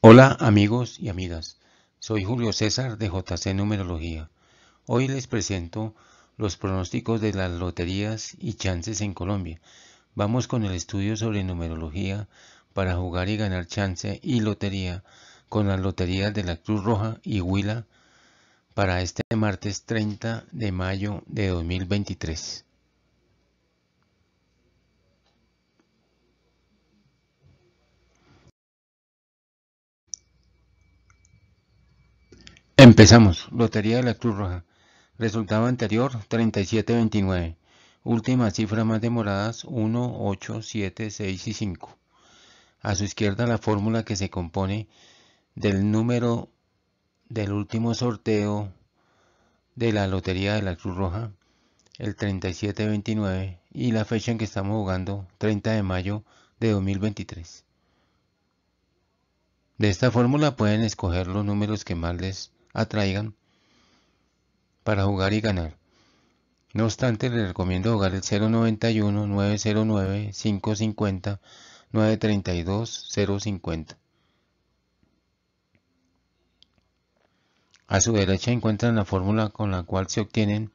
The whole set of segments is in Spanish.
Hola amigos y amigas, soy Julio César de JC Numerología. Hoy les presento los pronósticos de las loterías y chances en Colombia. Vamos con el estudio sobre numerología para jugar y ganar chance y lotería con las loterías de la Cruz Roja y Huila para este martes 30 de mayo de 2023. Empezamos. Lotería de la Cruz Roja. Resultado anterior 3729. última cifra más demoradas 1, 8, 7, 6 y 5. A su izquierda la fórmula que se compone del número del último sorteo de la Lotería de la Cruz Roja, el 3729, y la fecha en que estamos jugando, 30 de mayo de 2023. De esta fórmula pueden escoger los números que más les atraigan para jugar y ganar. No obstante, le recomiendo jugar el 091 909 550 932 050. A su derecha encuentran la fórmula con la cual se obtienen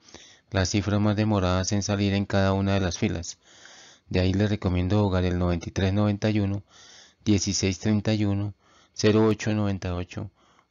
las cifras más demoradas en salir en cada una de las filas. De ahí le recomiendo jugar el 9391, 1631, 0898,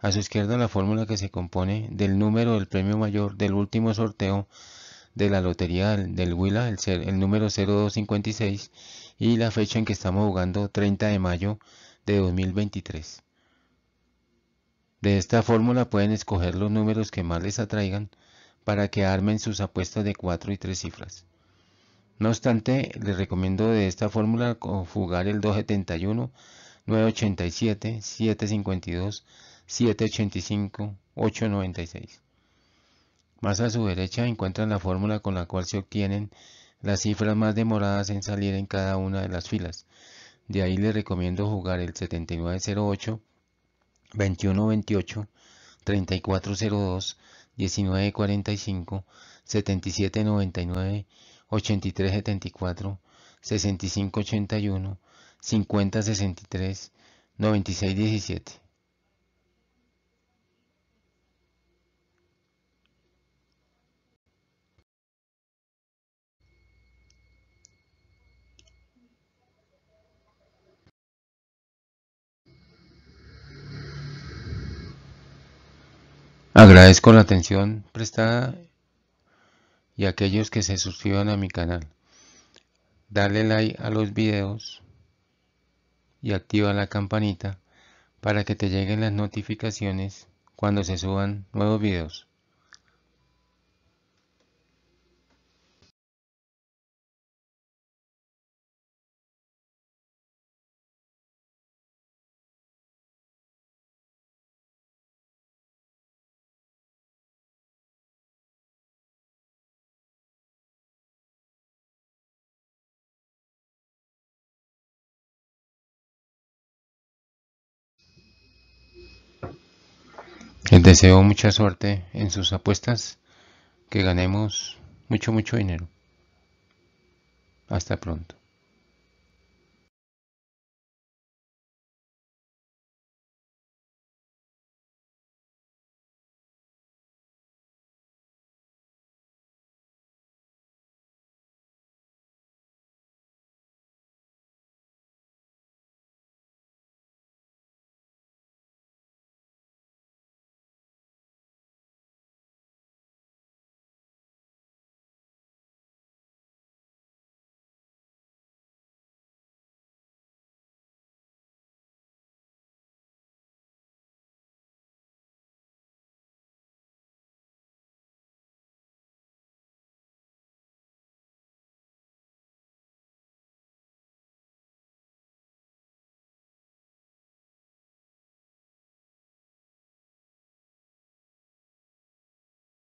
A su izquierda la fórmula que se compone del número del premio mayor del último sorteo de la lotería del Huila, el, número 0256, y la fecha en que estamos jugando, 30 de mayo de 2023. De esta fórmula pueden escoger los números que más les atraigan para que armen sus apuestas de 4 y 3 cifras. No obstante, les recomiendo de esta fórmula jugar el 271, 987, 752, 785-896. Más a su derecha encuentran la fórmula con la cual se obtienen las cifras más demoradas en salir en cada una de las filas. De ahí les recomiendo jugar el 7908, 2128, 3402, 1945, 7799, 8374, 6581, 5063, 9617. Agradezco la atención prestada y a aquellos que se suscriban a mi canal. Dale like a los videos y activa la campanita para que te lleguen las notificaciones cuando se suban nuevos videos. Deseo mucha suerte en sus apuestas, que ganemos mucho, mucho dinero. Hasta pronto.